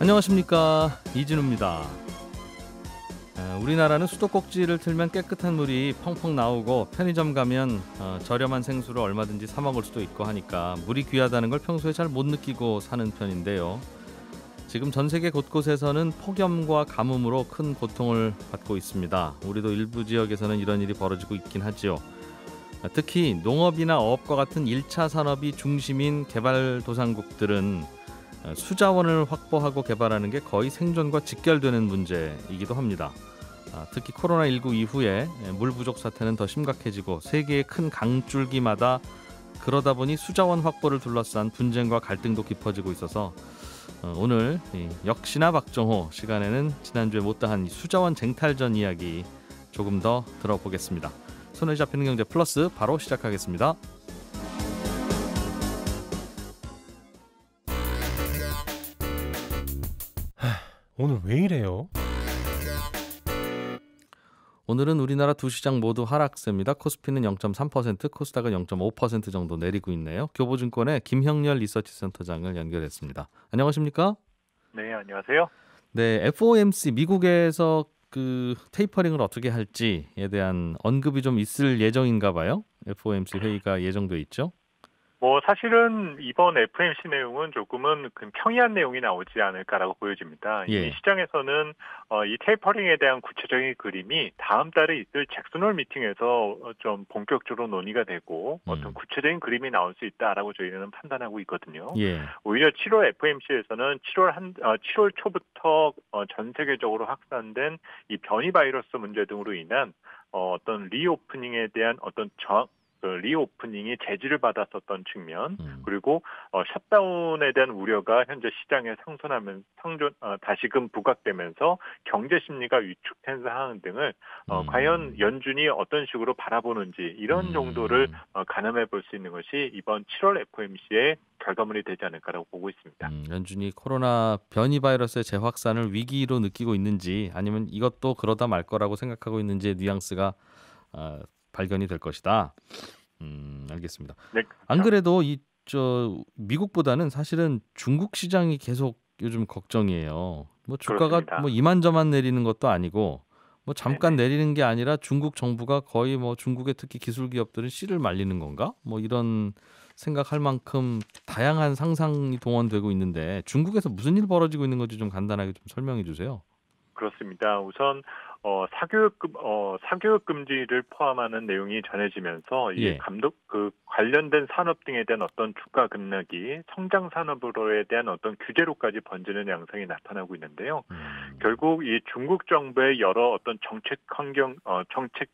안녕하십니까 이진우입니다. 우리나라는 수도꼭지를 틀면 깨끗한 물이 펑펑 나오고 편의점 가면 어, 저렴한 생수를 얼마든지 사 먹을 수도 있고 하니까 물이 귀하다는 걸 평소에 잘 못 느끼고 사는 편인데요. 지금 전 세계 곳곳에서는 폭염과 가뭄으로 큰 고통을 받고 있습니다. 우리도 일부 지역에서는 이런 일이 벌어지고 있긴 하지요. 특히 농업이나 어업과 같은 1차 산업이 중심인 개발도상국들은 수자원을 확보하고 개발하는 게 거의 생존과 직결되는 문제이기도 합니다. 아, 특히 코로나19 이후에 물 부족 사태는 더 심각해지고 세계의 큰 강줄기마다 그러다 보니 수자원 확보를 둘러싼 분쟁과 갈등도 깊어지고 있어서 어, 오늘 역시나 박정호 시간에는 지난주에 못다한 수자원 쟁탈전 이야기 조금 더 들어보겠습니다. 손에 잡히는 경제 플러스 바로 시작하겠습니다. 오늘 왜 이래요? 오늘은 우리나라 두 시장 모두 하락세입니다. 코스피는 0.3%, 코스닥은 0.5% 정도 내리고 있네요. 교보증권의 김형렬 리서치센터장을 연결했습니다. 안녕하십니까? 네, 안녕하세요. 네, FOMC 미국에서 그 테이퍼링을 어떻게 할지에 대한 언급이 좀 있을 예정인가 봐요. FOMC 회의가 예정돼 있죠. 뭐 사실은 이번 FMC 내용은 조금은 그 평이한 내용이 나오지 않을까라고 보여집니다. 예. 이 시장에서는 어, 이 테이퍼링에 대한 구체적인 그림이 다음 달에 있을 잭슨홀 미팅에서 어, 좀 본격적으로 논의가 되고 음. 어떤 구체적인 그림이 나올 수 있다라고 저희는 판단하고 있거든요. 예. 오히려 7월 FMC에서는 7월 한 어, 7월 초부터 어, 전 세계적으로 확산된 이 변이 바이러스 문제 등으로 인한 어, 어떤 리오프닝에 대한 어떤 정, 그 리오프닝이 제지를 받았었던 측면 음. 그리고 어, 셧다운에 대한 우려가 현재 시장에 상존하면 상존 어, 다시금 부각되면서 경제 심리가 위축된 상황 등을 어, 음. 과연 연준이 어떤 식으로 바라보는지 이런 음. 정도를 어, 가늠해 볼 수 있는 것이 이번 7월 FOMC의 결과물이 되지 않을까라고 보고 있습니다. 음, 연준이 코로나 변이 바이러스의 재확산을 위기로 느끼고 있는지 아니면 이것도 그러다 말 거라고 생각하고 있는지의 뉘앙스가 어, 발견이 될 것이다. 음, 알겠습니다. 네, 안 그렇죠. 그래도 이 저 미국보다는 사실은 중국 시장이 계속 요즘 걱정이에요. 뭐 주가가 그렇습니다. 뭐 이만저만 내리는 것도 아니고 뭐 잠깐 네네. 내리는 게 아니라 중국 정부가 거의 뭐 중국의 특히 기술 기업들은 씨를 말리는 건가? 뭐 이런 생각할 만큼 다양한 상상이 동원되고 있는데 중국에서 무슨 일 벌어지고 있는 건지 좀 간단하게 좀 설명해 주세요. 그렇습니다. 우선 어, 사교육 금 어, 사교육 금지를 포함하는 내용이 전해지면서 이 예. 감독 그 관련된 산업 등에 대한 어떤 주가 급락이 성장 산업으로에 대한 어떤 규제로까지 번지는 양상이 나타나고 있는데요. 음. 결국 이 중국 정부의 여러 어떤 정책 환경 어, 정책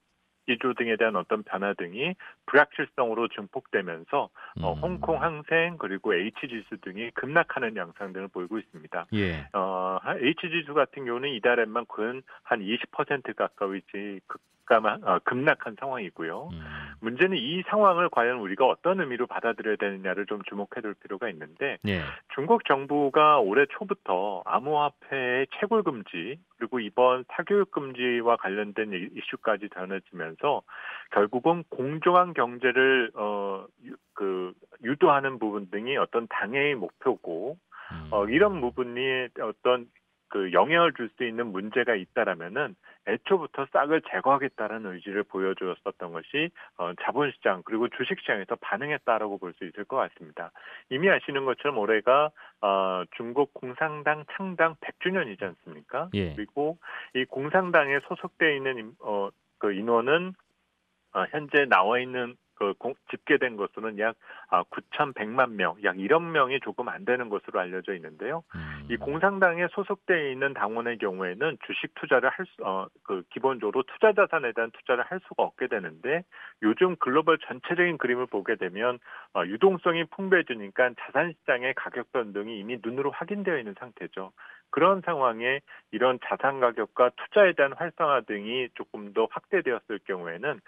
기조 등에 대한 어떤 변화 등이 불확실성으로 증폭되면서 어, 음. 어, 홍콩 항생 그리고 H 지수 등이 급락하는 양상 등을 보이고 있습니다. 예. 어, H 지수 같은 경우는 이달에만 근한 20% 가까이 지 급감 어, 급락한 상황이고요. 음. 문제는 이 상황을 과연 우리가 어떤 의미로 받아들여야 되느냐를 좀 주목해둘 필요가 있는데 예. 중국 정부가 올해 초부터 암호화폐의 채굴 금지 그리고 이번 사교육 금지와 관련된 이슈까지 전해지면서 결국은 공정한 경제를 어, 유, 그 유도하는 부분 등이 어떤 당의 목표고 음. 어, 이런 부분이 어떤 그 영향을 줄 수 있는 문제가 있다라면은 애초부터 싹을 제거하겠다는 의지를 보여주었었던 것이 어, 자본시장 그리고 주식시장에서 반응했다라고 볼 수 있을 것 같습니다. 이미 아시는 것처럼 올해가 어, 중국 공산당 창당 100주년이지 않습니까? 예. 그리고 이 공산당에 소속되어 있는 어, 그 인원은 어, 현재 나와 있는 그 집계된 것으로는 약 9,100만 아, 명, 약 1억 명이 조금 안 되는 것으로 알려져 있는데요. 음. 이 공산당에 소속되어 있는 당원의 경우에는 주식 투자를 할 수, 어, 그 기본적으로 투자 자산에 대한 투자를 할 수가 없게 되는데 요즘 글로벌 전체적인 그림을 보게 되면 어, 유동성이 풍부해지니까 자산 시장의 가격 변동이 이미 눈으로 확인되어 있는 상태죠. 그런 상황에 이런 자산 가격과 투자에 대한 활성화 등이 조금 더 확대되었을 경우에는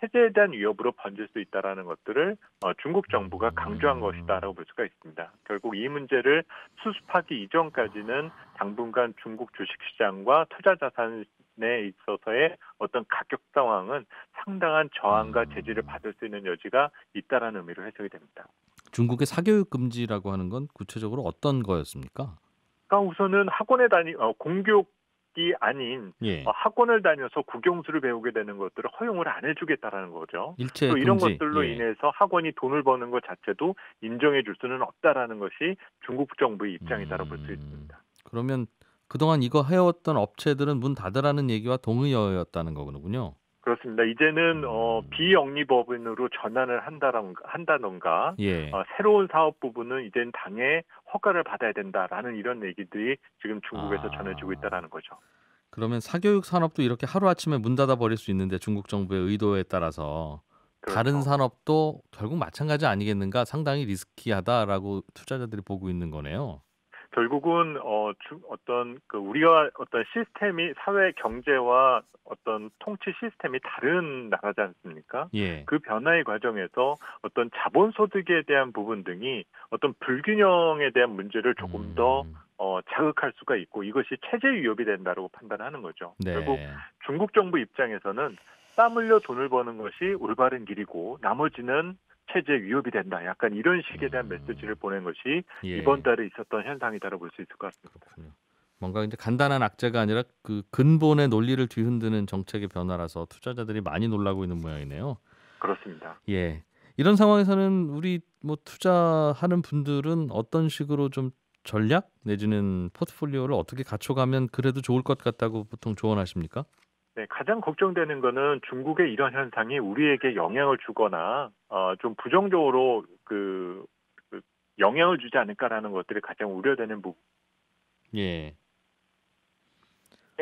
체제에 대한 위협으로 번질 수 있다라는 것들을 어, 중국 정부가 강조한 음. 것이다라고 볼 수가 있습니다. 결국 이 문제를 수습하기 이전까지는 당분간 중국 주식 시장과 투자 자산 에 있어서의 어떤 가격 상황은 상당한 저항과 음. 제지를 받을 수 있는 여지가 있다라는 의미로 해석이 됩니다. 중국의 사교육 금지라고 하는 건 구체적으로 어떤 거였습니까? 그러니까우선은 학원에 다니 어, 공교육 이 아닌 예. 어, 학원을 다녀서 국영수를 배우게 되는 것들을 허용을 안 해주겠다라는 거죠. 일체 또 이런 금지. 것들로 예. 인해서 학원이 돈을 버는 것 자체도 인정해 줄 수는 없다라는 것이 중국 정부의 입장이다라고 음... 볼수 있습니다. 그러면 그동안 이거 해왔던 업체들은 문 닫으라는 얘기와 동의어였다는 거군요. 그렇습니다. 이제는 어, 비영리법인으로 전환을 한다랑, 한다던가 예. 어, 새로운 사업 부분은 이제는 당의 허가를 받아야 된다라는 이런 얘기들이 지금 중국에서 아... 전해지고 있다라는 거죠. 그러면 사교육 산업도 이렇게 하루 아침에 문 닫아 버릴 수 있는데 중국 정부의 의도에 따라서 그렇죠. 다른 산업도 결국 마찬가지 아니겠는가 상당히 리스키하다라고 투자자들이 보고 있는 거네요. 결국은 어, 주, 어떤 그 우리가 어떤 시스템이 사회 경제와 어떤 통치 시스템이 다른 나라지 않습니까? 예. 그 변화의 과정에서 어떤 자본 소득에 대한 부분 등이 어떤 불균형에 대한 문제를 조금 음. 더 어, 자극할 수가 있고 이것이 체제 위협이 된다고 판단하는 거죠. 네. 결국 중국 정부 입장에서는 땀 흘려 돈을 버는 것이 올바른 길이고 나머지는 체제 위협이 된다. 약간 이런 식에 대한 음. 메시지를 보낸 것이 예. 이번 달에 있었던 현상이다라고 볼 수 있을 것 같습니다. 그렇군요. 뭔가 이제 간단한 악재가 아니라 그 근본의 논리를 뒤흔드는 정책의 변화라서 투자자들이 많이 놀라고 있는 모양이네요. 그렇습니다. 예. 이런 상황에서는 우리 뭐 투자하는 분들은 어떤 식으로 좀 전략 내지는 포트폴리오를 어떻게 갖춰가면 그래도 좋을 것 같다고 보통 조언하십니까? 네, 가장 걱정되는 거는 중국의 이런 현상이 우리에게 영향을 주거나 어, 좀 부정적으로 그, 그 영향을 주지 않을까라는 것들이 가장 우려되는 부분. 예.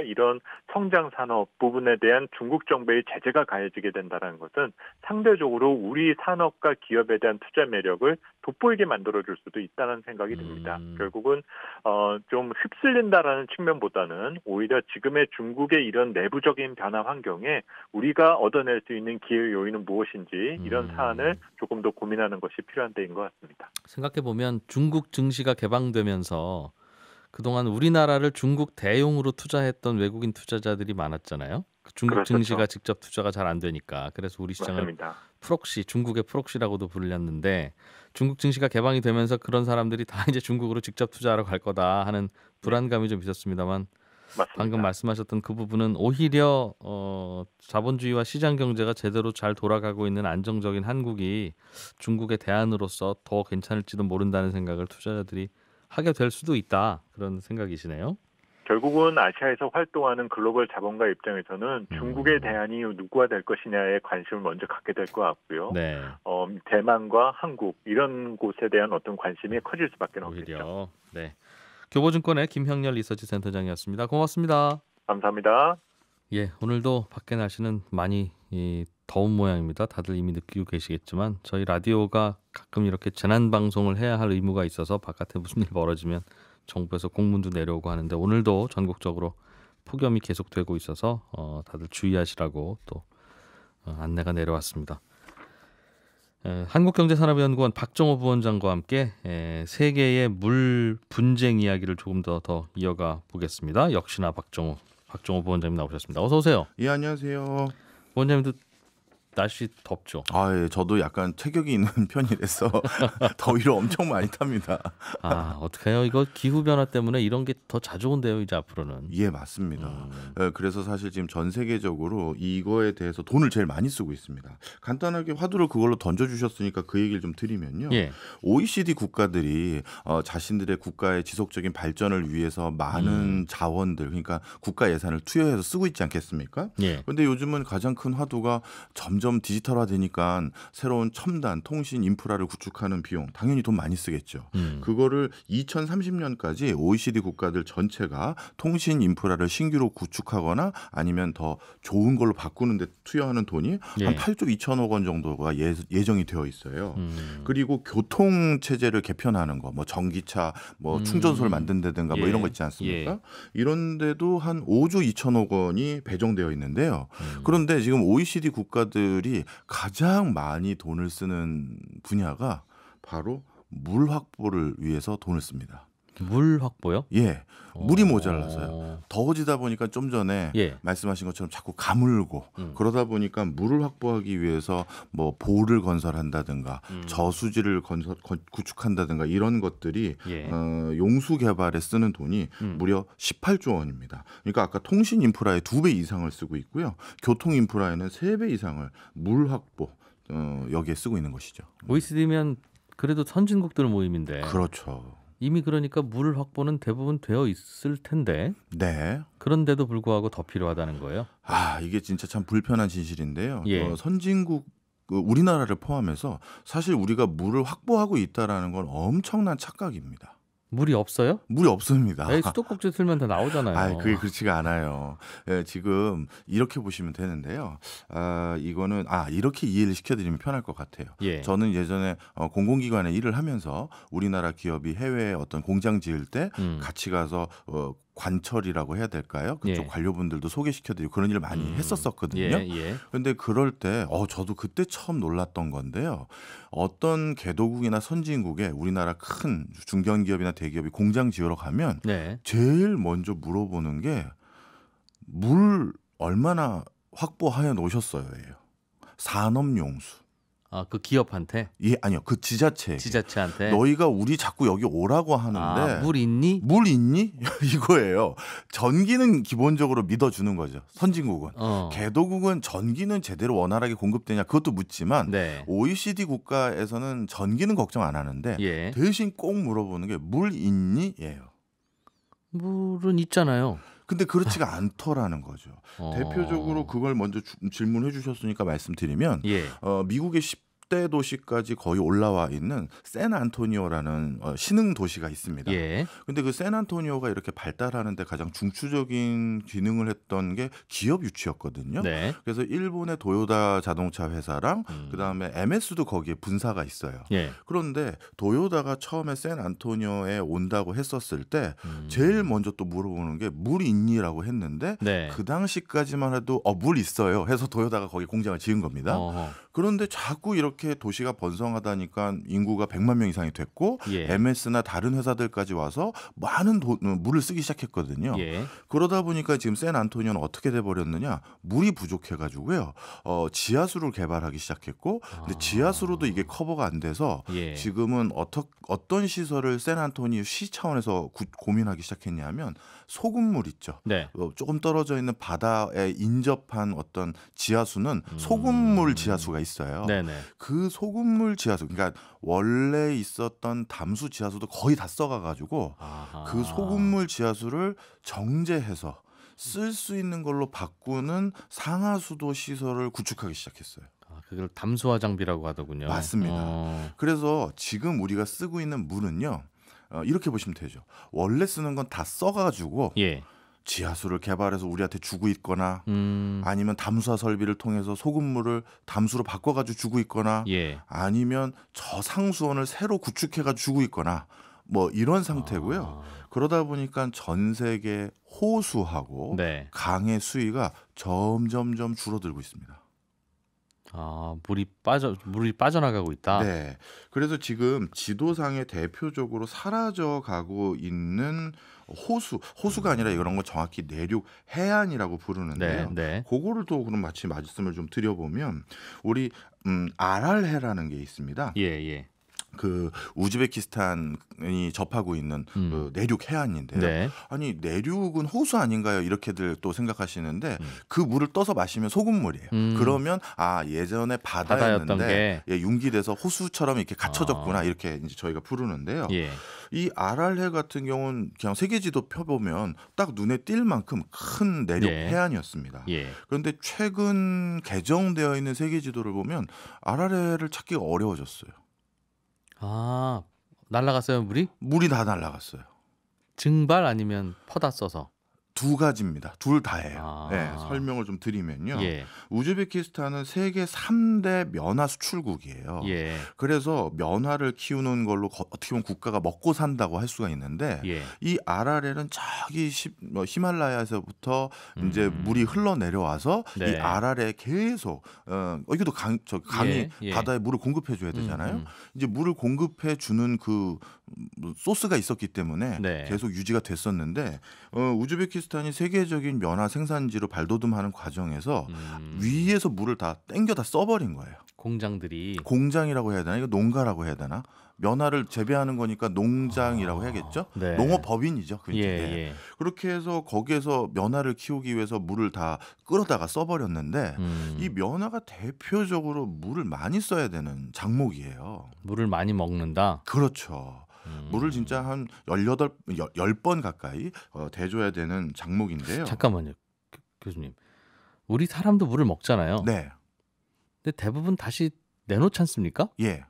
이런 성장 산업 부분에 대한 중국 정부의 제재가 가해지게 된다는 것은 상대적으로 우리 산업과 기업에 대한 투자 매력을 돋보이게 만들어줄 수도 있다는 생각이 듭니다. 음. 결국은 어, 좀 휩쓸린다라는 측면보다는 오히려 지금의 중국의 이런 내부적인 변화 환경에 우리가 얻어낼 수 있는 기회 요인은 무엇인지 이런 음. 사안을 조금 더 고민하는 것이 필요한 때인 것 같습니다. 생각해 보면 중국 증시가 개방되면서 그동안 우리나라를 중국 대용으로 투자했던 외국인 투자자들이 많았잖아요. 그 중국 그렇죠. 증시가 그렇죠. 직접 투자가 잘 안 되니까 그래서 우리 시장을 맞습니다. 프록시 중국의 프록시라고도 불렸는데 중국 증시가 개방이 되면서 그런 사람들이 다 이제 중국으로 직접 투자하러 갈 거다 하는 네. 불안감이 좀 있었습니다만 맞습니다. 방금 말씀하셨던 그 부분은 오히려 어, 자본주의와 시장 경제가 제대로 잘 돌아가고 있는 안정적인 한국이 중국의 대안으로서 더 괜찮을지도 모른다는 생각을 투자자들이 하게 될 수도 있다 그런 생각이시네요. 결국은 아시아에서 활동하는 글로벌 자본가 입장에서는 음. 중국의 대안이 누구가 될 것이냐에 관심을 먼저 갖게 될 것 같고요. 네. 어, 대만과 한국 이런 곳에 대한 어떤 관심이 네. 커질 수밖에 없겠죠. 네. 교보증권의 김형렬 리서치 센터장이었습니다. 고맙습니다. 감사합니다. 예, 오늘도 밖에 날씨는 많이 이, 더운 모양입니다. 다들 이미 느끼고 계시겠지만 저희 라디오가 가끔 이렇게 재난 방송을 해야 할 의무가 있어서 바깥에 무슨 일 벌어지면 정부에서 공문도 내려오고 하는데 오늘도 전국적으로 폭염이 계속되고 있어서 어, 다들 주의하시라고 또 어, 안내가 내려왔습니다. 에, 한국경제산업연구원 박정호 부원장과 함께 에, 세계의 물 분쟁 이야기를 조금 더더 더 이어가 보겠습니다. 역시나 박정호 박정호 부원장님 나오셨습니다. 어서 오세요. 예 안녕하세요. 부원장님도 날씨 덥죠. 아, 예. 저도 약간 체격이 있는 편이라서 더위를 엄청 많이 탑니다. 아, 어떡해요. 이거 기후 변화 때문에 이런 게 더 자주 온대요, 이제 앞으로는. 예, 맞습니다. 음. 예, 그래서 사실 지금 전 세계적으로 이거에 대해서 돈을 제일 많이 쓰고 있습니다. 간단하게 화두를 그걸로 던져 주셨으니까 그 얘기를 좀 드리면요. 예. OECD 국가들이 어, 자신들의 국가의 지속적인 발전을 위해서 많은 음. 자원들 그러니까 국가 예산을 투여해서 쓰고 있지 않겠습니까? 예. 근데 요즘은 가장 큰 화두가 점점 점점 디지털화 되니까 새로운 첨단 통신 인프라를 구축하는 비용 당연히 돈 많이 쓰겠죠. 음. 그거를 2030년까지 OECD 국가들 전체가 통신 인프라를 신규로 구축하거나 아니면 더 좋은 걸로 바꾸는데 투여하는 돈이 예. 한 8조 2천억 원 정도가 예, 정이 되어 있어요. 음. 그리고 교통 체제를 개편하는 거, 뭐 전기차, 뭐 음. 충전소를 만든다든가 예. 뭐 이런 거 있지 않습니까? 예. 이런데도 한 5조 2천억 원이 배정되어 있는데요. 음. 그런데 지금 OECD 국가들 분들이 가장 많이 돈을 쓰는 분야가 바로 물 확보를 위해서 돈을 씁니다. 물 확보요? 예. 물이 모자라서요. 더워지다 보니까 좀 전에 예. 말씀하신 것처럼 자꾸 가물고 음. 그러다 보니까 물을 확보하기 위해서 뭐 보를 건설한다든가 음. 저수지를 건설 구축한다든가 이런 것들이 예. 어, 용수 개발에 쓰는 돈이 음. 무려 18조 원입니다. 그러니까 아까 통신 인프라의 두배 이상을 쓰고 있고요. 교통 인프라에는 세 배 이상을 물 확보 어, 여기에 쓰고 있는 것이죠. OECD면 그래도 선진국들 모임인데. 그렇죠. 이미 그러니까 물 확보는 대부분 되어 있을 텐데. 네. 그런데도 불구하고 더 필요하다는 거예요. 아 이게 진짜 참 불편한 진실인데요. 예. 어, 선진국 그 우리나라를 포함해서 사실 우리가 물을 확보하고 있다라는 건 엄청난 착각입니다. 물이 없어요? 물이 없습니다. 에이, 수도꼭지 틀면 다 나오잖아요. 아, 그게 그렇지가 않아요. 예, 지금 이렇게 보시면 되는데요. 아, 이거는 아 이렇게 이해를 시켜드리면 편할 것 같아요. 예. 저는 예전에 어, 공공기관에 일을 하면서 우리나라 기업이 해외에 어떤 공장 지을 때 음. 같이 가서 어, 관철이라고 해야 될까요? 그쪽 예. 관료분들도 소개시켜드리고 그런 일을 많이 음. 했었었거든요. 예, 그런데 예. 그럴 때, 어, 저도 그때 처음 놀랐던 건데요. 어떤 개도국이나 선진국에 우리나라 큰 중견기업이나 대기업이 공장 지으러 가면 네. 제일 먼저 물어보는 게 물 얼마나 확보하여 놓으셨어요 산업용수. 아, 그 기업한테? 예, 아니요. 그 지자체. 지자체한테. 너희가 우리 자꾸 여기 오라고 하는데. 아, 물 있니? 물 있니? 이거예요. 전기는 기본적으로 믿어주는 거죠. 선진국은. 어. 개도국은 전기는 제대로 원활하게 공급되냐 그것도 묻지만 네. OECD 국가에서는 전기는 걱정 안 하는데 예. 대신 꼭 물어보는 게 물 있니?예요. 물은 있잖아요. 근데 그렇지가 않더라는 거죠. 어. 대표적으로 그걸 먼저 주, 질문해 주셨으니까 말씀드리면 예. 어, 미국의 10대 도시까지 거의 올라와 있는 샌 안토니오라는 어, 신흥 도시가 있습니다. 예. 근데 그샌 안토니오가 이렇게 발달하는데 가장 중추적인 기능을 했던 게 기업 유치였거든요. 네. 그래서 일본의 도요다 자동차 회사랑 음. 그다음에 MS도 거기에 분사가 있어요. 예. 그런데 도요다가 처음에 샌 안토니오에 온다고 했었을 때 음. 제일 먼저 또 물어보는 게 물 있니라고 했는데 네. 그 당시까지만 해도 어 물 있어요 해서 도요다가 거기 공장을 지은 겁니다. 어허. 그런데 자꾸 이렇게 도시가 번성하다니까 인구가 100만 명 이상이 됐고 예. MS나 다른 회사들까지 와서 많은 도, 어, 물을 쓰기 시작했거든요. 예. 그러다 보니까 지금 샌 안토니오는 어떻게 돼 버렸느냐? 물이 부족해 가지고요. 어, 지하수를 개발하기 시작했고 근데 아. 지하수로도 이게 커버가 안 돼서 예. 지금은 어떠, 어떤 시설을 샌 안토니오 시 차원에서 구, 고민하기 시작했냐면 소금물 있죠. 네. 어, 조금 떨어져 있는 바다에 인접한 어떤 지하수는 음. 소금물 지하수가 있어요. 네네. 그 소금물 지하수, 그러니까 원래 있었던 담수 지하수도 거의 다 써가가지고 아하. 그 소금물 지하수를 정제해서 쓸 수 있는 걸로 바꾸는 상하수도 시설을 구축하기 시작했어요. 아, 그걸 담수화 장비라고 하더군요. 맞습니다. 어. 그래서 지금 우리가 쓰고 있는 물은요. 어, 이렇게 보시면 되죠. 원래 쓰는 건 다 써가지고 예. 지하수를 개발해서 우리한테 주고 있거나 음. 아니면 담수화 설비를 통해서 소금물을 담수로 바꿔가지고 주고 있거나 예. 아니면 저상수원을 새로 구축해가지고 주고 있거나 뭐 이런 상태고요. 아. 그러다 보니까 전 세계 호수하고 네. 강의 수위가 점점점 줄어들고 있습니다. 아, 물이 빠져 물이 빠져나가고 있다. 네. 그래서 지금 지도상에 대표적으로 사라져 가고 있는 호수, 호수가 아니라 이런 건 정확히 내륙 해안이라고 부르는데요. 네, 네. 그거를 또 그럼 마치 말씀을 좀 드려보면 우리 음, 아랄해라는 게 있습니다. 예, 예. 그 우즈베키스탄이 접하고 있는 음. 그 내륙 해안인데요. 네. 아니 내륙은 호수 아닌가요? 이렇게들 또 생각하시는데 음. 그 물을 떠서 마시면 소금물이에요. 음. 그러면 아 예전에 바다였는데 예, 융기돼서 호수처럼 이렇게 갇혀졌구나 아. 이렇게 이제 저희가 부르는데요. 예. 이 아랄해 같은 경우는 그냥 세계지도 펴보면 딱 눈에 띌 만큼 큰 내륙 예. 해안이었습니다. 예. 그런데 최근 개정되어 있는 세계지도를 보면 아라레를 찾기가 어려워졌어요. 아 날라갔어요 물이? 물이 다 날라갔어요. 증발 아니면 퍼다 써서? 두 가지입니다. 둘 다예요. 아. 네, 설명을 좀 드리면요. 예. 우즈베키스탄은 세계 3대 면화 수출국이에요. 예. 그래서 면화를 키우는 걸로 어떻게 보면 국가가 먹고 산다고 할 수가 있는데 예. 이 아라렐은 저기 뭐 히말라야에서부터 음. 이제 물이 흘러 내려와서 네. 이 아라렐에 계속 어, 어, 이것도 강, 저 강이 예, 예. 바다에 물을 공급해 줘야 되잖아요. 음, 음. 이제 물을 공급해 주는 그 소스가 있었기 때문에 네. 계속 유지가 됐었는데 어, 우즈베키스탄 우키스탄이 세계적인 면화 생산지로 발돋움하는 과정에서 음. 위에서 물을 다 땡겨 다 써버린 거예요. 공장들이 공장이라고 해야 되나 이거 농가라고 해야 되나 면화를 재배하는 거니까 농장이라고 아, 해야겠죠 네. 농업법인이죠 그 예, 네. 예. 그렇게 해서 거기에서 면화를 키우기 위해서 물을 다 끌어다가 써버렸는데 음. 이 면화가 대표적으로 물을 많이 써야 되는 작목이에요 물을 많이 먹는다 그렇죠 음. 물을 진짜 한 열여덟 열 번 가까이 어, 대줘야 되는 작목인데요. 잠깐만요. 교수님. 우리 사람도 물을 먹잖아요. 네. 근데 대부분 다시 내놓지 않습니까? 예.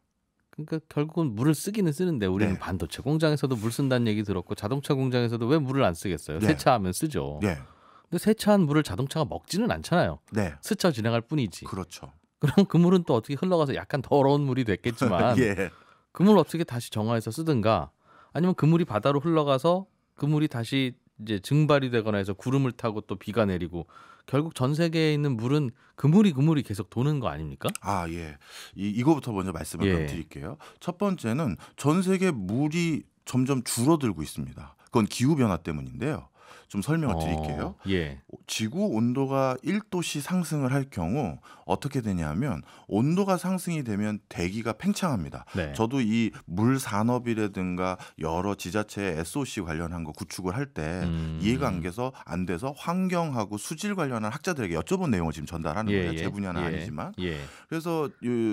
그러니까 결국은 물을 쓰기는 쓰는데 우리는 네. 반도체 공장에서도 물 쓴다는 얘기 들었고 자동차 공장에서도 왜 물을 안 쓰겠어요? 네. 세차하면 쓰죠. 네. 근데 세차한 물을 자동차가 먹지는 않잖아요. 네. 스쳐 지나갈 뿐이지. 그렇죠. 그럼 그 물은 또 어떻게 흘러가서 약간 더러운 물이 됐겠지만 예. 그물 어떻게 다시 정화해서 쓰든가 아니면 그물이 바다로 흘러가서 그물이 다시 이제 증발이 되거나 해서 구름을 타고 또 비가 내리고 결국 전 세계에 있는 물은 그물이 그물이 계속 도는 거 아닙니까? 아 예, 이, 이거부터 먼저 말씀을 예. 드릴게요. 첫 번째는 전 세계 물이 점점 줄어들고 있습니다. 그건 기후 변화 때문인데요. 좀 설명을 어, 드릴게요. 예. 지구 온도가 1도씨 상승을 할 경우 어떻게 되냐면 온도가 상승이 되면 대기가 팽창합니다. 네. 저도 이 물 산업이라든가 여러 지자체의 SOC 관련한 거 구축을 할때 음. 이해가 안 돼서 안 돼서 환경하고 수질 관련한 학자들에게 여쭤본 내용을 지금 전달하는 예, 거예요. 예. 제 분야는 예, 아니지만. 예. 그래서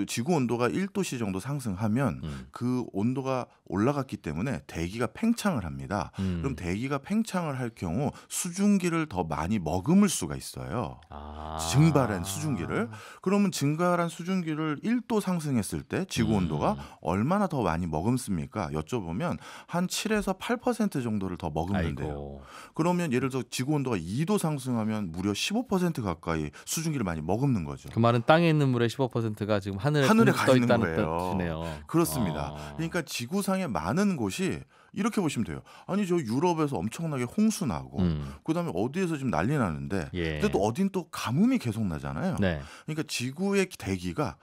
지구 온도가 1도씨 정도 상승하면 음. 그 온도가 올라갔기 때문에 대기가 팽창을 합니다. 음. 그럼 대기가 팽창을 할 경우 경우 수증기를 더 많이 머금을 수가 있어요. 아. 증발한 수증기를. 그러면 증발한 수증기를 1도 상승했을 때 지구 음. 온도가 음. 얼마나 더 많이 머금습니까? 여쭤보면 한 7에서 8% 정도를 더 머금는데요. 그러면 예를 들어 지구 온도가 2도 상승하면 무려 15% 가까이 수증기를 많이 머금는 거죠. 그 말은 땅에 있는 물의 15%가 지금 하늘에, 하늘에 가 있는 거예요. 뜻이네요. 그렇습니다. 아. 그러니까 지구상에 많은 곳이 이렇게 보시면 돼요. 아니 저 유럽에서 엄청나게 홍수 나고 음. 그다음에 어디에서 지금 난리 나는데 예. 근데 또 어딘 또 가뭄이 계속 나잖아요. 네. 그러니까 지구의 대기가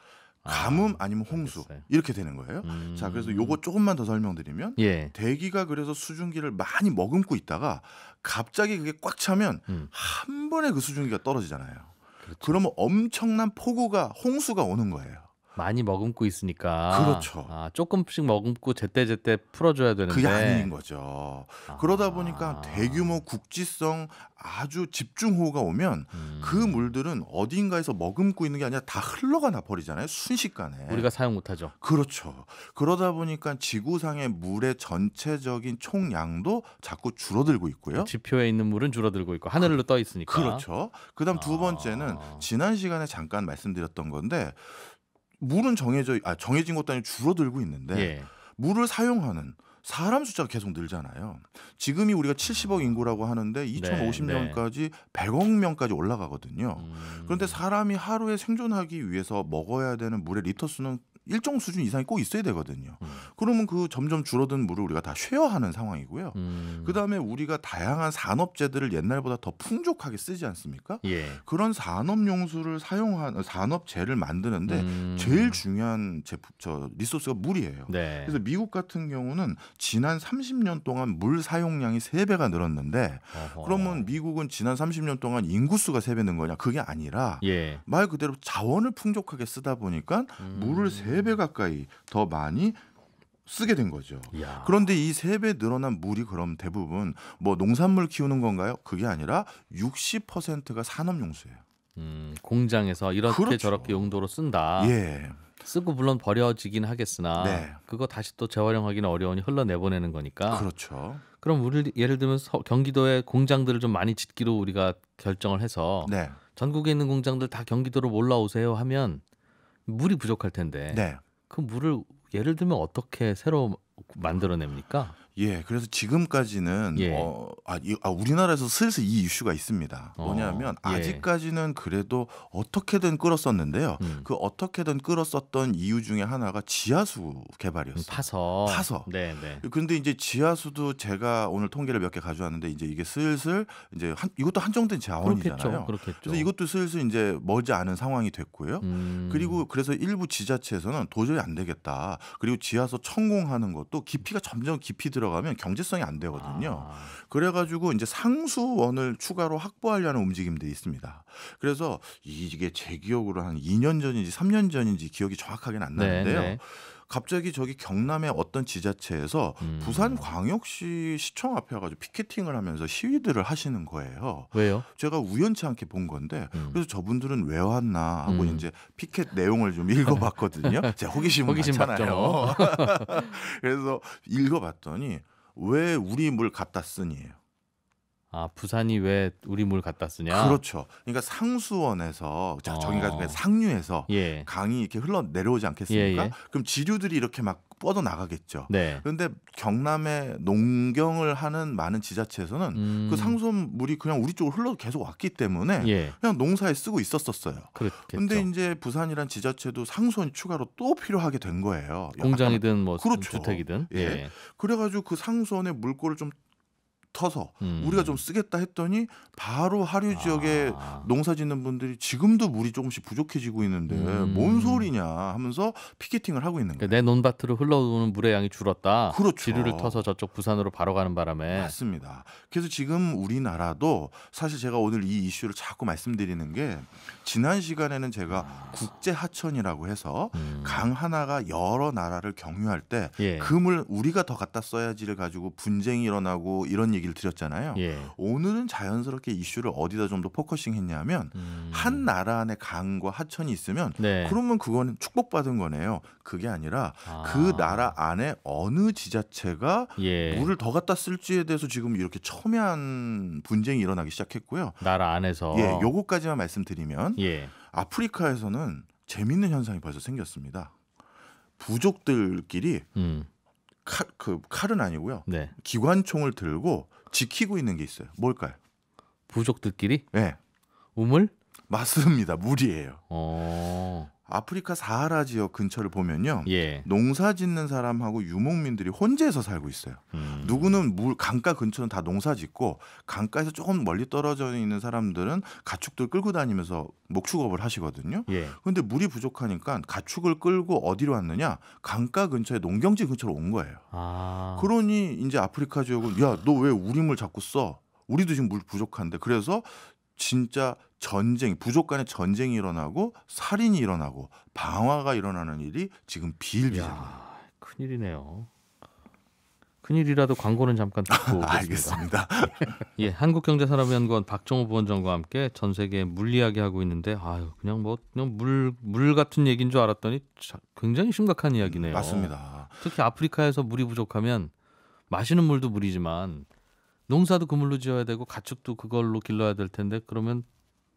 아, 가뭄 아니면 홍수 알겠어요. 이렇게 되는 거예요. 음. 자, 그래서 요거 조금만 더 설명드리면 예. 대기가 그래서 수증기를 많이 머금고 있다가 갑자기 그게 꽉 차면 음. 한 번에 그 수증기가 떨어지잖아요. 그렇죠. 그러면 엄청난 폭우가 홍수가 오는 거예요. 많이 머금고 있으니까 그렇죠. 아, 조금씩 머금고 제때 제때 풀어줘야 되는 그게 아닌 거죠. 아. 그러다 보니까 대규모 국지성 아주 집중호우가 오면 음. 그 물들은 어딘가에서 머금고 있는 게 아니라 다 흘러가나 버리잖아요. 순식간에 우리가 사용 못하죠. 그렇죠. 그러다 보니까 지구상의 물의 전체적인 총량도 자꾸 줄어들고 있고요. 그 지표에 있는 물은 줄어들고 있고 하늘로 떠 있으니까 그렇죠. 그다음 두 번째는 아. 지난 시간에 잠깐 말씀드렸던 건데 물은 정해져 아 정해진 것도 아니고 줄어들고 있는데 예. 물을 사용하는 사람 숫자가 계속 늘잖아요. 지금이 우리가 70억 음. 인구라고 하는데 2050년까지 네, 네. 100억 명까지 올라가거든요. 음. 그런데 사람이 하루에 생존하기 위해서 먹어야 되는 물의 리터 수는 일정 수준 이상이 꼭 있어야 되거든요. 음. 그러면 그 점점 줄어든 물을 우리가 다 쉐어하는 상황이고요. 음. 그다음에 우리가 다양한 산업재들을 옛날보다 더 풍족하게 쓰지 않습니까? 예. 그런 산업 용수를 사용한 산업재를 만드는데 음. 제일 중요한 제품 저 리소스가 물이에요. 네. 그래서 미국 같은 경우는 지난 30년 동안 물 사용량이 3배가 늘었는데 어허. 그러면 미국은 지난 30년 동안 인구수가 3배 는 거냐? 그게 아니라 예. 말 그대로 자원을 풍족하게 쓰다 보니까 물을 3 음. 세배 가까이 더 많이 쓰게 된 거죠. 야 그런데 이 세 배 늘어난 물이 그럼 대부분 뭐 농산물 키우는 건가요? 그게 아니라 60%가 산업용수예요. 음, 공장에서 이렇게 그렇죠. 저렇게 용도로 쓴다. 예. 쓰고 물론 버려지긴 하겠으나 네. 그거 다시 또 재활용하기는 어려우니 흘러내보내는 거니까. 그렇죠. 그럼 우리 예를 들면 경기도에 공장들을 좀 많이 짓기로 우리가 결정을 해서 네. 전국에 있는 공장들 다 경기도로 몰라오세요 하면 물이 부족할 텐데 네. 그 물을 예를 들면 어떻게 새로 만들어냅니까? 예, 그래서 지금까지는 예. 어, 아, 이, 아, 우리나라에서 슬슬 이 이슈가 있습니다. 어, 뭐냐면 예. 아직까지는 그래도 어떻게든 끌었었는데요. 음. 그 어떻게든 끌었었던 이유 중에 하나가 지하수 개발이었어요. 음, 파서. 파서. 네, 네. 근데 이제 지하수도 제가 오늘 통계를 몇 개 가져왔는데 이제 이게 슬슬 이제 한, 이것도 한정된 자원이잖아요. 그렇겠죠, 그렇겠죠. 그래서 이것도 슬슬 이제 멀지 않은 상황이 됐고요. 음. 그리고 그래서 일부 지자체에서는 도저히 안 되겠다. 그리고 지하수 천공하는 것도 깊이가 점점 깊이 들어 들어가면 경제성이 안 되거든요. 아. 그래가지고 이제 상수원을 추가로 확보하려는 움직임들이 있습니다. 그래서 이게 제 기억으로 한 2년 전인지 3년 전인지 기억이 정확하게는 안 네, 나는데요. 네네. 갑자기 저기 경남의 어떤 지자체에서 음. 부산 광역시 시청 앞에 가지고 피켓팅을 하면서 시위들을 하시는 거예요. 왜요? 제가 우연치 않게 본 건데 음. 그래서 저분들은 왜 왔나 하고 음. 이제 피켓 내용을 좀 읽어봤거든요. 제 호기심 호기심 많잖아요. 뭐. 그래서 읽어봤더니 왜 우리 물 갖다 쓰니에요. 아 부산이 왜 우리 물 갖다 쓰냐? 그렇죠. 그러니까 상수원에서 자 저기가 어. 상류에서 예. 강이 이렇게 흘러 내려오지 않겠습니까? 예예. 예. 그럼 지류들이 이렇게 막 뻗어 나가겠죠. 네. 그런데 경남의 농경을 하는 많은 지자체에서는 음. 그 상수원 물이 그냥 우리 쪽으로 흘러 계속 왔기 때문에 예. 그냥 농사에 쓰고 있었었어요. 그런데 이제 부산이란 지자체도 상수원 추가로 또 필요하게 된 거예요. 공장이든 뭐 그렇죠. 주택이든. 예. 예. 그래가지고 그 상수원의 물꼬를 좀 붙어서 음. 우리가 좀 쓰겠다 했더니 바로 하류 지역에 아. 농사 짓는 분들이 지금도 물이 조금씩 부족해지고 있는데 음. 뭔 소리냐 하면서 피켓팅을 하고 있는 그러니까 거예요. 그러니까 내 논밭으로 흘러오는 물의 양이 줄었다. 그렇죠. 지류를 터서 저쪽 부산으로 바로 가는 바람에 맞습니다. 그래서 지금 우리나라도 사실 제가 오늘 이 이슈를 자꾸 말씀드리는 게 지난 시간에는 제가 아. 국제 하천이라고 해서 음. 강 하나가 여러 나라를 경유할 때 예. 금을 우리가 더 갖다 써야지를 가지고 분쟁이 일어나고 이런 얘기 얘기를 드렸잖아요. 예. 오늘은 자연스럽게 이슈를 어디다 좀 더 포커싱 했냐면 음. 한 나라 안에 강과 하천이 있으면 네. 그러면 그건 축복받은 거네요. 그게 아니라 아. 그 나라 안에 어느 지자체가 예. 물을 더 갖다 쓸지에 대해서 지금 이렇게 첨예한 분쟁이 일어나기 시작했고요. 나라 안에서 예, 요거까지만 말씀드리면 예. 아프리카에서는 재밌는 현상이 벌써 생겼습니다. 부족들끼리 음. 칼, 그 칼은 아니고요. 네. 기관총을 들고 지키고 있는 게 있어요. 뭘까요? 부족들끼리? 네. 우물? 맞습니다. 물이에요. 어... 아프리카 사하라 지역 근처를 보면요. 예. 농사 짓는 사람하고 유목민들이 혼재해서 살고 있어요. 음. 누구는 물 강가 근처는 다 농사 짓고 강가에서 조금 멀리 떨어져 있는 사람들은 가축들 끌고 다니면서 목축업을 하시거든요. 예. 그런데 물이 부족하니까 가축을 끌고 어디로 왔느냐? 강가 근처에 농경지 근처로 온 거예요. 아. 그러니 이제 아프리카 지역은 야, 너 왜 우리 물 자꾸 써? 우리도 지금 물 부족한데 그래서 진짜 전쟁, 부족 간의 전쟁이 일어나고 살인이 일어나고 방화가 일어나는 일이 지금 비일비재합니다. 큰일이네요. 큰일이라도 광고는 잠깐 듣고 아, 오겠습니다. 알겠습니다. 예, 한국경제산업연구원 박정우 부원장과 함께 전 세계 에 물리학이 하고 있는데 아유 그냥 뭐 그냥 물 물 같은 얘기인 줄 알았더니 굉장히 심각한 이야기네요. 맞습니다. 특히 아프리카에서 물이 부족하면 마시는 물도 물이지만 농사도 그물로 지어야 되고 가축도 그걸로 길러야 될 텐데 그러면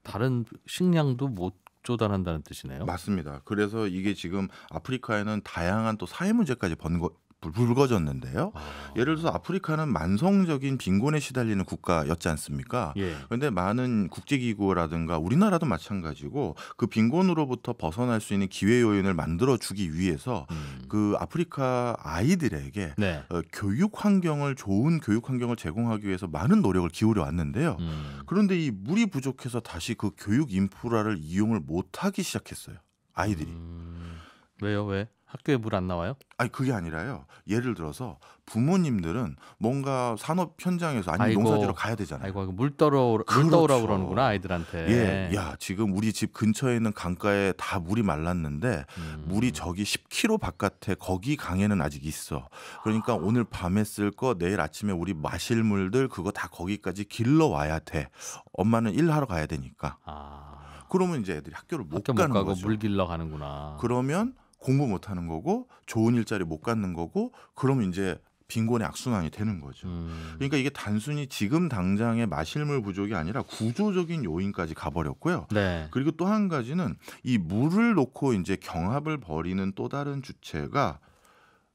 다른 식량도 못 조달한다는 뜻이네요. 맞습니다. 그래서 이게 지금 아프리카에는 다양한 또 사회 문제까지 번거, 불거졌는데요 아. 예를 들어서 아프리카는 만성적인 빈곤에 시달리는 국가였지 않습니까? 예. 그런데 많은 국제기구라든가 우리나라도 마찬가지고 그 빈곤으로부터 벗어날 수 있는 기회 요인을 만들어 주기 위해서 음. 그 아프리카 아이들에게 네. 어, 교육 환경을 좋은 교육 환경을 제공하기 위해서 많은 노력을 기울여 왔는데요. 음. 그런데 이 물이 부족해서 다시 그 교육 인프라를 이용을 못하기 시작했어요. 아이들이. 음. 왜요? 왜? 학교에 물 안 나와요? 아니 그게 아니라요. 예를 들어서 부모님들은 뭔가 산업 현장에서 아니 농사지러 가야 되잖아요. 아이고, 물 떠러 그물 오라 그러는구나 아이들한테. 예, 야 지금 우리 집 근처에 있는 강가에 다 물이 말랐는데 음. 물이 저기 10km 바깥에 거기 강에는 아직 있어. 그러니까 아. 오늘 밤에 쓸 거 내일 아침에 우리 마실 물들 그거 다 거기까지 길러 와야 돼. 엄마는 일하러 가야 되니까. 아. 그러면 이제 애들이 학교를 못 학교 가는 못 가고 거죠. 물 길러 가는구나. 그러면 공부 못 하는 거고 좋은 일자리 못 갖는 거고 그럼 이제 빈곤의 악순환이 되는 거죠. 음. 그러니까 이게 단순히 지금 당장의 마실물 부족이 아니라 구조적인 요인까지 가버렸고요. 네. 그리고 또 한 가지는 이 물을 놓고 이제 경합을 벌이는 또 다른 주체가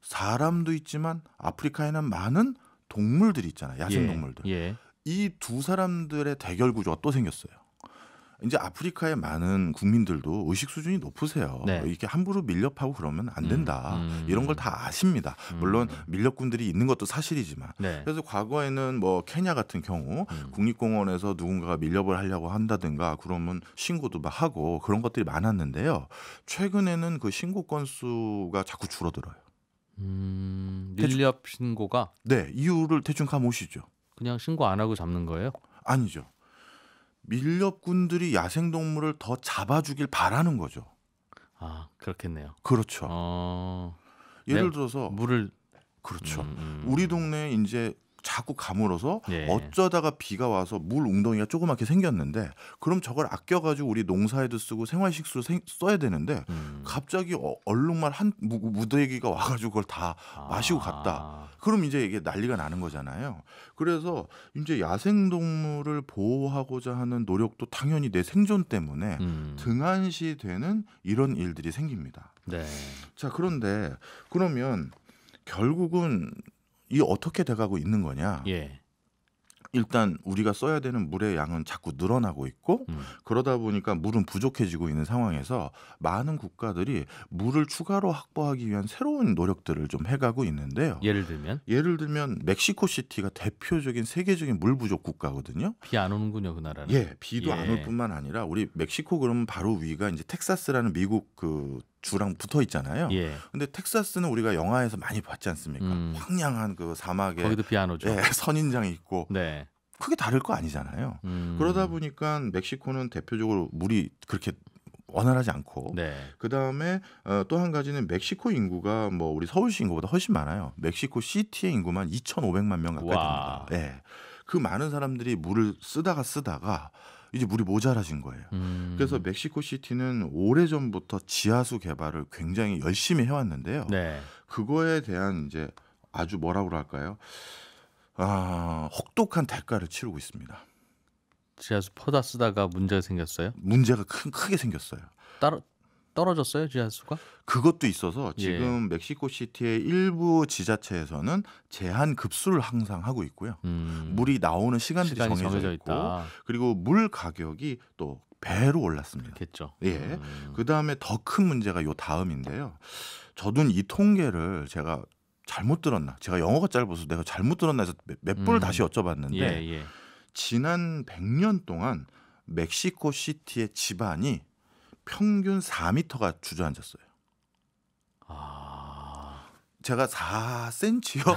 사람도 있지만 아프리카에는 많은 동물들이 있잖아요. 야생 동물들. 예. 예. 이두 사람들의 대결 구조가 또 생겼어요. 이제 아프리카의 많은 국민들도 의식 수준이 높으세요. 네. 이렇게 함부로 밀렵하고 그러면 안 음, 된다. 음, 음, 이런 걸 다 아십니다. 물론 음. 밀렵꾼들이 있는 것도 사실이지만 네. 그래서 과거에는 뭐 케냐 같은 경우 음. 국립공원에서 누군가가 밀렵을 하려고 한다든가 그러면 신고도 막 하고 그런 것들이 많았는데요. 최근에는 그 신고 건수가 자꾸 줄어들어요. 음, 밀렵 신고가? 네, 이유를 대충 감오시죠. 그냥 신고 안 하고 잡는 거예요? 아니죠. 밀렵꾼들이 야생동물을 더 잡아주길 바라는 거죠. 아 그렇겠네요. 그렇죠. 어... 예를 네, 들어서 물을 그렇죠. 음, 음. 음. 우리 동네 에 이제 자꾸 가물어서 예. 어쩌다가 비가 와서 물 웅덩이가 조그맣게 생겼는데 그럼 저걸 아껴가지고 우리 농사에도 쓰고 생활식수로 생, 써야 되는데 음. 갑자기 어, 얼룩말 한 무더기가 와가지고 그걸 다 아. 마시고 갔다. 그럼 이제 이게 난리가 나는 거잖아요. 그래서 이제 야생동물을 보호하고자 하는 노력도 당연히 내 생존 때문에 음. 등한시 되는 이런 일들이 생깁니다. 네. 자, 그런데 그러면 결국은 이 어떻게 돼가고 있는 거냐? 예. 일단 우리가 써야 되는 물의 양은 자꾸 늘어나고 있고 음. 그러다 보니까 물은 부족해지고 있는 상황에서 많은 국가들이 물을 추가로 확보하기 위한 새로운 노력들을 좀 해가고 있는데요. 예를 들면 예를 들면 멕시코 시티가 대표적인 세계적인 물 부족 국가거든요. 비 안 오는군요, 그 나라는. 예, 비도 예. 안올 뿐만 아니라 우리 멕시코 그러면 바로 위가 이제 텍사스라는 미국 그 주랑 붙어 있잖아요. 예. 근데 텍사스는 우리가 영화에서 많이 봤지 않습니까? 음. 황량한 그 사막에 거기도 비안 오죠. 예, 선인장이 있고 네. 크게 다를 거 아니잖아요. 음. 그러다 보니까 멕시코는 대표적으로 물이 그렇게 원활하지 않고 네. 그다음에 어, 또한 가지는 멕시코 인구가 뭐 우리 서울시 인구보다 훨씬 많아요. 멕시코 시티의 인구만 2,500만 명 가까이 와. 됩니다. 예. 그 많은 사람들이 물을 쓰다가 쓰다가 이제 물이 모자라신 거예요. 음. 그래서 멕시코 시티는 오래 전부터 지하수 개발을 굉장히 열심히 해왔는데요. 네. 그거에 대한 이제 아주 뭐라고 할까요? 아, 혹독한 대가를 치르고 있습니다. 지하수 퍼다 쓰다가 문제가 생겼어요? 문제가 큰 크게 생겼어요. 따로 떨어졌어요 지하수가? 그것도 있어서 예. 지금 예. 멕시코 시티의 일부 지자체에서는 제한 급수를 항상 하고 있고요. 음. 물이 나오는 시간들이 정해져, 정해져, 있고 있다. 그리고 물 가격이 또 배로 올랐습니다. 그렇겠죠. 예. 음. 그다음에 더 큰 문제가 요 다음인데요. 저도 이 통계를 제가 잘못 들었나? 제가 영어가 짧아서 내가 잘못 들었나 해서 몇 번을 음. 다시 여쭤봤는데 예, 예. 지난 100년 동안 멕시코 시티의 집안이 평균 4미터가 주저앉았어요. 아... 제가 4cm요,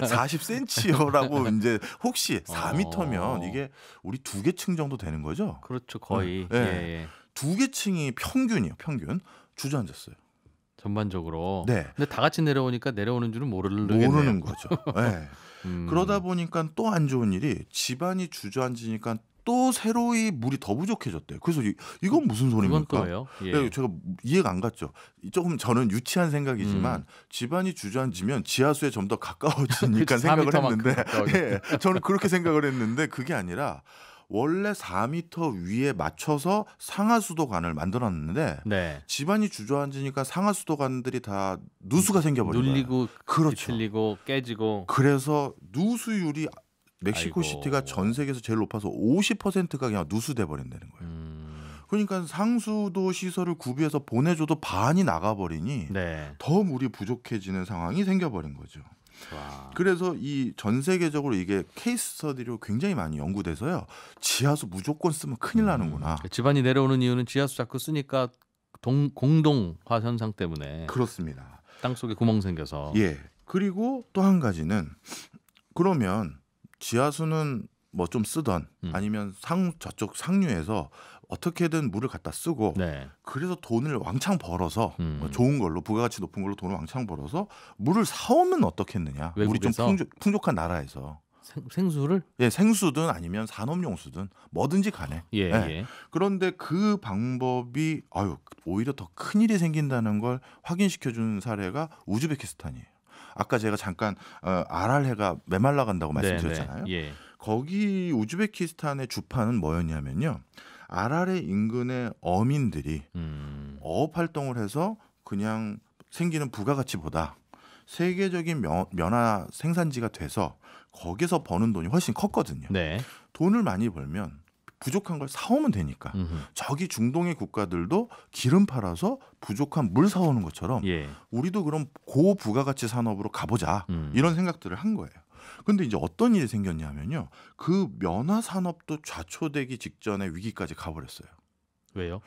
40cm요라고 이제 혹시 4미터면 어. 이게 우리 두 개 층 정도 되는 거죠? 그렇죠, 거의. 네. 예, 예. 예. 두개 층이 평균이요, 평균 주저앉았어요. 전반적으로. 네. 근데 다 같이 내려오니까 내려오는 줄은 모르겠 모르는 거죠. 네. 음. 그러다 보니까 또 안 좋은 일이 집안이 주저앉으니까 또 새로이 물이 더 부족해졌대요. 그래서 이, 건 음, 무슨 소리입니까? 예. 네, 제가 이해가 안 갔죠. 조금 저는 유치한 생각이지만 음. 집안이 주저앉으면 지하수에 좀 더 가까워지니까 생각을 했는데 예, 저는 그렇게 생각을 했는데 그게 아니라 원래 4미터 위에 맞춰서 상하수도관을 만들어놨는데 네. 집안이 주저앉으니까 상하수도관들이 다 누수가 생겨버린 거예요. 눌리고 그렇죠. 틀리고 깨지고 그래서 누수율이 멕시코 아이고. 시티가 전 세계에서 제일 높아서 50%가 그냥 누수돼 버린다는 거예요. 음. 그러니까 상수도 시설을 구비해서 보내줘도 반이 나가버리니 네. 더 물이 부족해지는 상황이 생겨버린 거죠. 와. 그래서 이 전 세계적으로 이게 케이스 스터디로 굉장히 많이 연구돼서요. 지하수 무조건 쓰면 큰일 음. 나는구나. 음. 집안이 내려오는 이유는 지하수 자꾸 쓰니까 동, 공동화 현상 때문에 그렇습니다. 땅 속에 구멍 생겨서. 예. 그리고 또 한 가지는 그러면 지하수는 뭐 좀 쓰던 음. 아니면 상 저쪽 상류에서 어떻게든 물을 갖다 쓰고 네. 그래서 돈을 왕창 벌어서 뭐 음. 좋은 걸로 부가가치 높은 걸로 돈을 왕창 벌어서 물을 사오면 어떻겠느냐 외국에서? 우리 좀 풍족, 한 나라에서 생, 수를 예, 생수든 아니면 산업용수든 뭐든지 간에. 예, 예. 예, 그런데 그 방법이 아유 오히려 더 큰 일이 생긴다는 걸 확인시켜 준 사례가 우즈베키스탄이에요. 아까 제가 잠깐 어, 아랄해가 메말라 간다고 네, 말씀드렸잖아요. 네. 예. 거기 우즈베키스탄의 주파는 뭐였냐면요. 아랄해 인근의 어민들이 음. 어업 활동을 해서 그냥 생기는 부가가치보다 세계적인 면, 화 생산지가 돼서 거기서 버는 돈이 훨씬 컸거든요. 네. 돈을 많이 벌면 부족한 걸 사오면 되니까 음흠. 저기 중동의 국가들도 기름 팔아서 부족한 물 사오는 것처럼 예. 우리도 그럼 고부가가치 산업으로 가보자 음. 이런 생각들을 한 거예요. 근데 이제 어떤 일이 생겼냐면요. 그 면화 산업도 좌초되기 직전에 위기까지 가버렸어요. 왜요?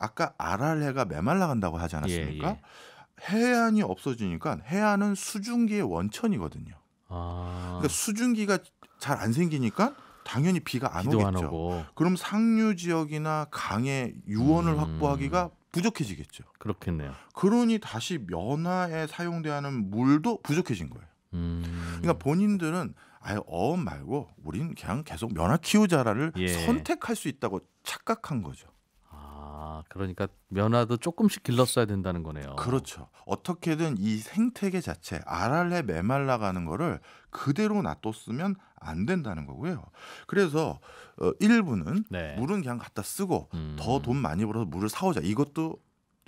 아까 아랄해가 메말라 간다고 하지 예, 않았습니까? 예, 예. 해안이 없어지니까 해안은 수증기의 원천이거든요. 아... 그러니까 수증기가 잘 안 생기니까 당연히 비가 안 오겠죠. 안 오고. 그럼 상류 지역이나 강의 유원을 음. 확보하기가 부족해지겠죠. 그렇겠네요. 그러니 다시 면화에 사용되는 물도 부족해진 거예요. 음. 그러니까 본인들은 아예 어업 말고 우린 그냥 계속 면화 키우자라를 예. 선택할 수 있다고 착각한 거죠. 아, 그러니까 면화도 조금씩 길렀어야 된다는 거네요. 그렇죠. 어떻게든 이 생태계 자체, 아랄레 메말라가는 거를 그대로 놔뒀으면 안 된다는 거고요. 그래서 어, 일부는 네. 물은 그냥 갖다 쓰고 음. 더돈 많이 벌어서 물을 사오자. 이것도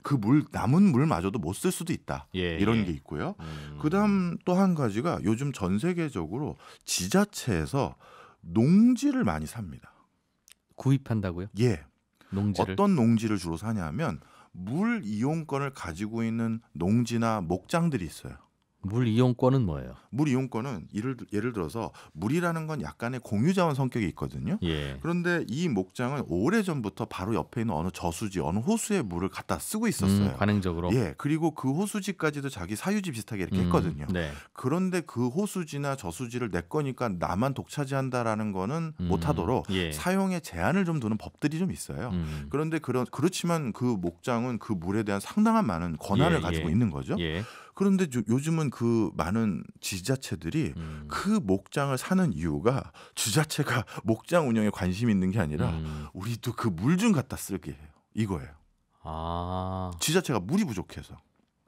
그 물 남은 물마저도 못 쓸 수도 있다. 예, 이런 예. 게 있고요. 음. 그다음 또 한 가지가 요즘 전 세계적으로 지자체에서 농지를 많이 삽니다. 구입한다고요? 예. 농지를? 어떤 농지를 주로 사냐면 물 이용권을 가지고 있는 농지나 목장들이 있어요. 물 이용권은 뭐예요? 물 이용권은 예를, 예를 들어서 물이라는 건 약간의 공유자원 성격이 있거든요. 예. 그런데 이 목장은 오래 전부터 바로 옆에 있는 어느 저수지, 어느 호수의 물을 갖다 쓰고 있었어요. 음, 관행적으로. 예. 그리고 그 호수지까지도 자기 사유지 비슷하게 이렇게 음, 했거든요. 네. 그런데 그 호수지나 저수지를 내 거니까 나만 독차지한다라는 거는 음, 못하도록 예. 사용에 제한을 좀 두는 법들이 좀 있어요. 음. 그런데 그런 그렇지만 그 목장은 그 물에 대한 상당한 많은 권한을 예, 가지고 예. 있는 거죠. 예. 그런데 요즘은 그 많은 지자체들이 음. 그 목장을 사는 이유가 지자체가 목장 운영에 관심 있는 게 아니라 음. 우리도 그 물 좀 갖다 쓰게 해요. 이거예요. 아. 지자체가 물이 부족해서.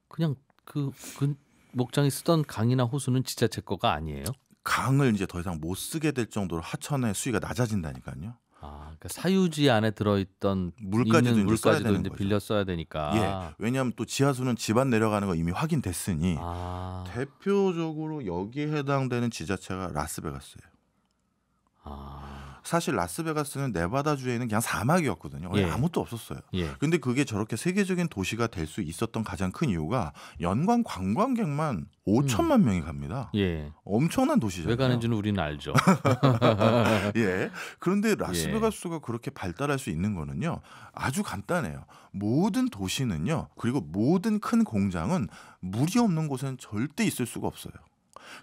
그냥 그, 그 목장이 쓰던 강이나 호수는 지자체 거가 아니에요? 강을 이제 더 이상 못 쓰게 될 정도로 하천의 수위가 낮아진다니까요. 아, 그러니까 사유지 안에 들어있던 물까지도 이제 물까지도 써야 이제 빌려 써야 되니까. 예, 왜냐하면 또 지하수는 집안 내려가는 거 이미 확인됐으니 아. 대표적으로 여기에 해당되는 지자체가 라스베가스예요. 아. 사실 라스베가스는 네바다주에는 그냥 사막이었거든요. 예. 아무것도 없었어요. 그런데 예. 그게 저렇게 세계적인 도시가 될 수 있었던 가장 큰 이유가 연관 관광객만 5천만 음. 명이 갑니다. 예. 엄청난 도시죠. 왜 가는지는 우리는 알죠. 예. 그런데 예. 라스베가스가 그렇게 발달할 수 있는 거는요. 아주 간단해요. 모든 도시는요. 그리고 모든 큰 공장은 물이 없는 곳에는 절대 있을 수가 없어요.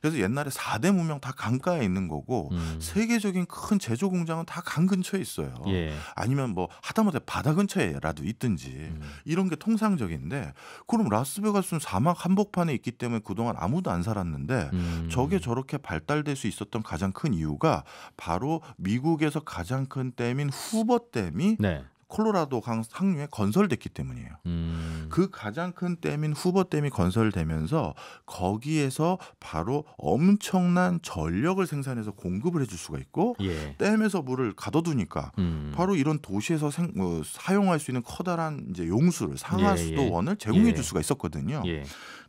그래서 옛날에 4대 문명 다 강가에 있는 거고 음. 세계적인 큰 제조 공장은 다 강 근처에 있어요. 예. 아니면 뭐 하다못해 바다 근처에라도 있든지 음. 이런 게 통상적인데 그럼 라스베가스는 사막 한복판에 있기 때문에 그동안 아무도 안 살았는데 음. 저게 저렇게 발달될 수 있었던 가장 큰 이유가 바로 미국에서 가장 큰 댐인 후버댐이 네. 콜로라도 강 상류에 건설됐기 때문이에요. 음. 그 가장 큰 댐인 후버 댐이 건설되면서 거기에서 바로 엄청난 전력을 생산해서 공급을 해줄 수가 있고 예. 댐에서 물을 가둬두니까 음. 바로 이런 도시에서 생, 어, 사용할 수 있는 커다란 이제 용수를 상하 수도원을 예, 예. 제공해줄 예. 수가 있었거든요.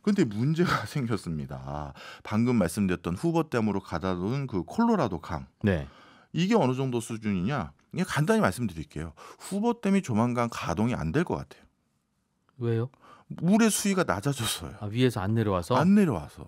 근데 문제가 생겼습니다. 방금 말씀드렸던 후버 댐으로 가다둔 그 콜로라도 강. 네. 이게 어느 정도 수준이냐? 그냥 간단히 말씀드릴게요. 후보댐이 조만간 가동이 안 될 것 같아요. 왜요? 물의 수위가 낮아졌어요. 아, 위에서 안 내려와서? 안 내려와서.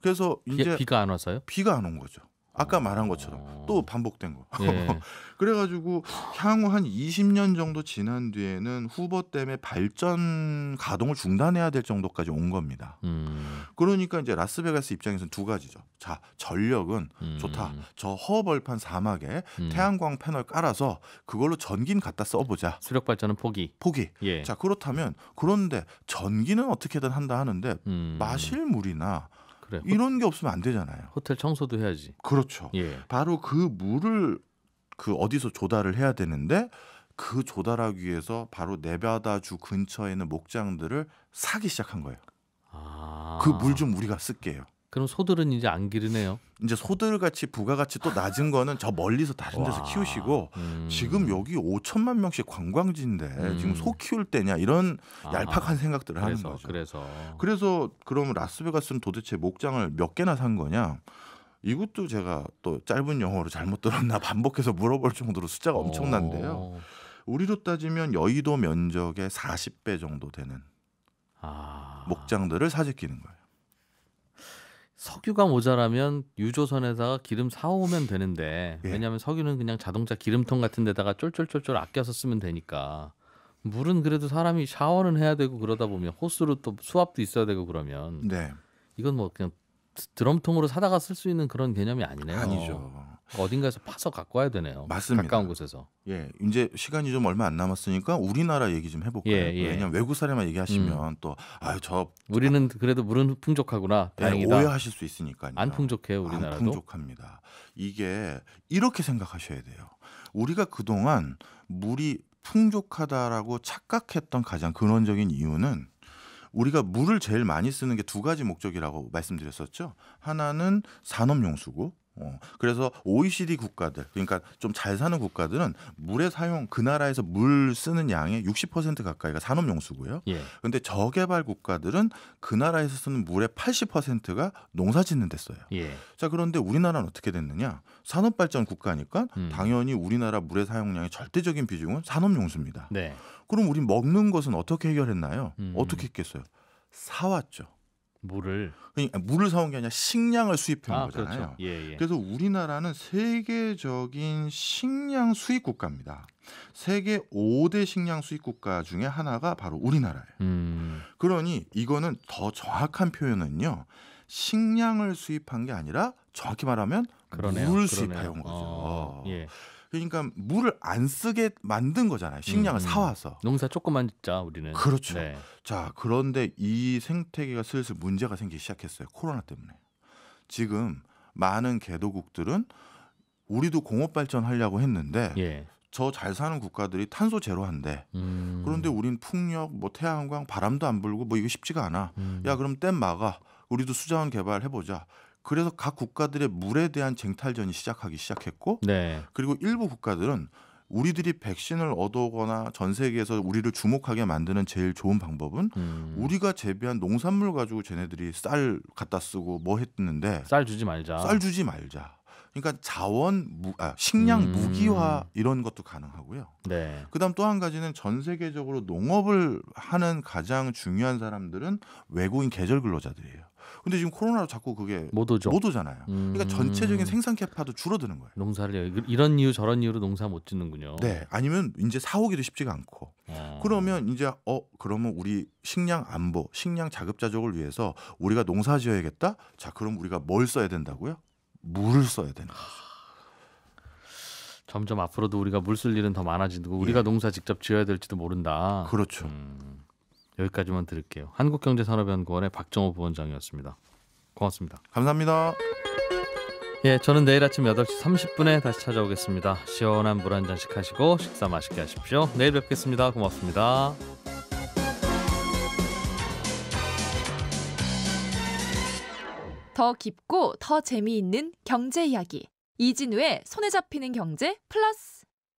그래서 비, 이제 비가 안 와서요? 비가 안 온 거죠. 아까 말한 것처럼 또 반복된 거. 예. 그래가지고 향후 한 20년 정도 지난 뒤에는 후보 댐에 발전 가동을 중단해야 될 정도까지 온 겁니다. 음. 그러니까 이제 라스베가스 입장에서는 두 가지죠. 자, 전력은 음. 좋다. 저 허벌판 사막에 음. 태양광 패널 깔아서 그걸로 전기는 갖다 써보자. 수력 발전은 포기. 포기. 예. 자, 그렇다면 그런데 전기는 어떻게든 한다 하는데 음. 마실 물이나 그래. 이런 게 없으면 안 되잖아요. 호텔 청소도 해야지. 그렇죠. 예. 바로 그 물을 그 어디서 조달을 해야 되는데 그 조달하기 위해서 바로 네바다주 근처에 있는 목장들을 사기 시작한 거예요. 아. 그물 좀 우리가 쓸게요. 그럼 소들은 이제 안 기르네요. 이제 소들 같이 부가가치 또 낮은 거는 저 멀리서 다른 데서 와, 키우시고 음. 지금 여기 5천만 명씩 관광지인데 음. 지금 소 키울 때냐 이런 아, 얄팍한 생각들을 그래서, 하는 거죠. 그래서 그래서 그럼 라스베가스는 도대체 목장을 몇 개나 산 거냐? 이것도 제가 또 짧은 영어로 잘못 들었나 반복해서 물어볼 정도로 숫자가 어. 엄청난데요. 우리로 따지면 여의도 면적의 40배 정도 되는 아. 목장들을 사재키는 거예요. 석유가 모자라면 유조선에다가 기름 사오면 되는데 예. 왜냐하면 석유는 그냥 자동차 기름통 같은 데다가 쫄쫄쫄쫄 아껴서 쓰면 되니까 물은 그래도 사람이 샤워는 해야 되고 그러다 보면 호스로 또 수압도 있어야 되고 그러면 네. 이건 뭐 그냥 드럼통으로 사다가 쓸 수 있는 그런 개념이 아니네요. 아니죠. 어딘가에서 파서 갖고 와야 되네요. 맞습니다. 가까운 곳에서. 예, 이제 시간이 좀 얼마 안 남았으니까 우리나라 얘기 좀 해볼까요? 예, 예. 왜냐면 외국 사람만 얘기하시면 음. 또 아유 저 우리는 그래도 물은 풍족하구나. 예, 다행이다. 예, 오해하실 수 있으니까요. 안 풍족해 우리나라도. 안 풍족합니다. 이게 이렇게 생각하셔야 돼요. 우리가 그동안 물이 풍족하다라고 착각했던 가장 근원적인 이유는 우리가 물을 제일 많이 쓰는 게 두 가지 목적이라고 말씀드렸었죠. 하나는 산업용수고 어, 그래서 OECD 국가들 그러니까 좀 잘 사는 국가들은 물의 사용 그 나라에서 물 쓰는 양의 60% 가까이가 산업 용수고요. 그런데 예. 저개발 국가들은 그 나라에서 쓰는 물의 80%가 농사 짓는 데 써요. 예. 자 그런데 우리나라는 어떻게 됐느냐? 산업 발전 국가니까 음. 당연히 우리나라 물의 사용량의 절대적인 비중은 산업 용수입니다. 네. 그럼 우리 먹는 것은 어떻게 해결했나요? 음. 어떻게 했겠어요? 사왔죠. 물을 그러니까 물을 사온 게 아니라 식량을 수입한 아, 거잖아요. 그렇죠. 예, 예. 그래서 우리나라는 세계적인 식량 수입 국가입니다. 세계 5대 식량 수입 국가 중에 하나가 바로 우리나라예요. 음. 그러니 이거는 더 정확한 표현은요. 식량을 수입한 게 아니라 정확히 말하면 그러네요. 물을 수입한 거죠. 어, 예. 그러니까 물을 안 쓰게 만든 거잖아요. 식량을 음, 음. 사와서. 농사 조금만 짓자 우리는. 그렇죠. 네. 자 그런데 이 생태계가 슬슬 문제가 생기기 시작했어요. 코로나 때문에. 지금 많은 개도국들은 우리도 공업 발전하려고 했는데 예. 저잘 사는 국가들이 탄소 제로한데 음. 그런데 우린 풍력 뭐 태양광 바람도 안 불고 뭐 이거 쉽지가 않아 음. 야 그럼 댐 막아 우리도 수자원 개발해보자 그래서 각 국가들의 물에 대한 쟁탈전이 시작하기 시작했고 네. 그리고 일부 국가들은 우리들이 백신을 얻어거나 오전 세계에서 우리를 주목하게 만드는 제일 좋은 방법은 음. 우리가 재배한 농산물 가지고 쟤네들이 쌀 갖다 쓰고 뭐 했는데 쌀 주지 말자. 쌀 주지 말자. 그러니까 자원 무, 아, 식량 음. 무기화 이런 것도 가능하고요. 네. 그다음 또 한 가지는 전 세계적으로 농업을 하는 가장 중요한 사람들은 외국인 계절 근로자들이에요. 근데 지금 코로나로 자꾸 그게 못 오죠. 못 오잖아요. 그러니까 음... 그러니까 전체적인 생산 캐파도 줄어드는 거예요. 농사를 그 이런 이유 저런 이유로 농사 못 짓는군요. 네, 아니면 이제 사오기도 쉽지가 않고. 아... 그러면 이제 어 그러면 우리 식량 안보, 식량 자급자족을 위해서 우리가 농사 지어야겠다. 자, 그럼 우리가 뭘 써야 된다고요? 물을 써야 되는 거죠. 점점 앞으로도 우리가 물 쓸 일은 더 많아지고 우리가 예. 농사 직접 지어야 될지도 모른다. 그렇죠. 음. 여기까지만 들을게요. 한국경제산업연구원의 박정호 부원장이었습니다. 고맙습니다. 감사합니다. 예, 저는 내일 아침 8시 30분에 다시 찾아오겠습니다. 시원한 물 한 잔씩 하시고 식사 맛있게 하십시오. 내일 뵙겠습니다. 고맙습니다. 더 깊고 더 재미있는 경제 이야기. 이진우의 손에 잡히는 경제 플러스.